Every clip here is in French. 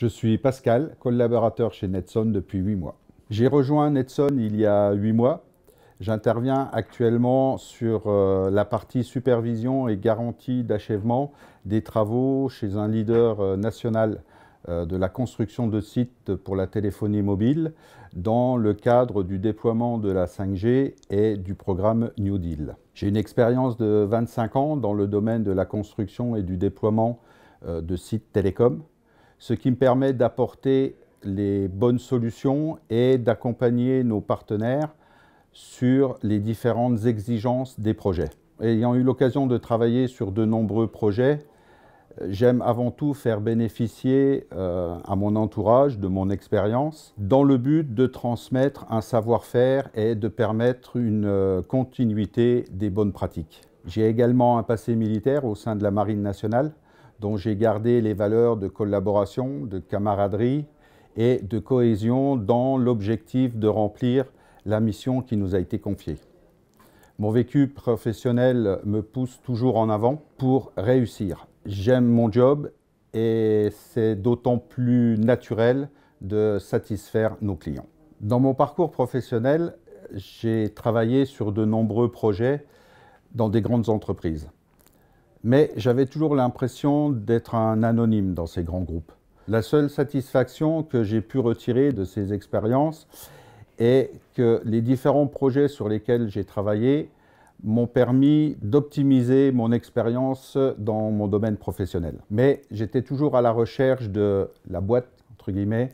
Je suis Pascal, collaborateur chez Netson depuis 8 mois. J'ai rejoint Netson il y a 8 mois. J'interviens actuellement sur euh, la partie supervision et garantie d'achèvement des travaux chez un leader euh, national euh, de la construction de sites pour la téléphonie mobile dans le cadre du déploiement de la 5G et du programme New Deal. J'ai une expérience de 25 ans dans le domaine de la construction et du déploiement de sites télécoms ce qui me permet d'apporter les bonnes solutions et d'accompagner nos partenaires sur les différentes exigences des projets. Ayant eu l'occasion de travailler sur de nombreux projets, euh, j'aime avant tout faire bénéficier euh, à mon entourage de mon expérience dans le but de transmettre un savoir-faire et de permettre une euh, continuité des bonnes pratiques. J'ai également un passé militaire au sein de la Marine nationale dont j'ai gardé les valeurs de collaboration, de camaraderie et de cohésion dans l'objectif de remplir la mission qui nous a été confiée. Mon vécu professionnel me pousse toujours en avant pour réussir. J'aime mon job et c'est d'autant plus naturel de satisfaire nos clients. Dans mon parcours professionnel, j'ai travaillé sur de nombreux projets dans des grandes entreprises mais j'avais toujours l'impression d'être un anonyme dans ces grands groupes. La seule satisfaction que j'ai pu retirer de ces expériences est que les différents projets sur lesquels j'ai travaillé m'ont permis d'optimiser mon expérience dans mon domaine professionnel. Mais j'étais toujours à la recherche de la boîte, entre guillemets,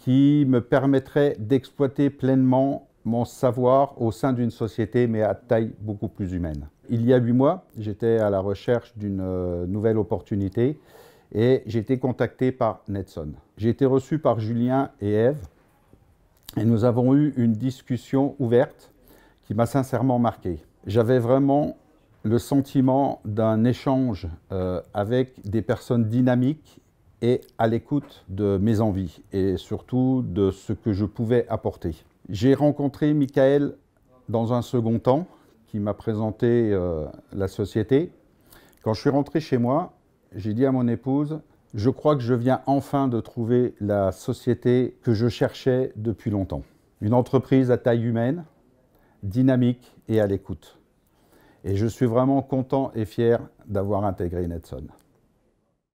qui me permettrait d'exploiter pleinement mon savoir au sein d'une société, mais à taille beaucoup plus humaine. Il y a huit mois, j'étais à la recherche d'une euh, nouvelle opportunité et j'ai été contacté par Netson. J'ai été reçu par Julien et Eve et nous avons eu une discussion ouverte qui m'a sincèrement marqué. J'avais vraiment le sentiment d'un échange euh, avec des personnes dynamiques et à l'écoute de mes envies et surtout de ce que je pouvais apporter. J'ai rencontré Michael dans un second temps, qui m'a présenté euh, la société. Quand je suis rentré chez moi, j'ai dit à mon épouse, je crois que je viens enfin de trouver la société que je cherchais depuis longtemps. Une entreprise à taille humaine, dynamique et à l'écoute. Et je suis vraiment content et fier d'avoir intégré Netson.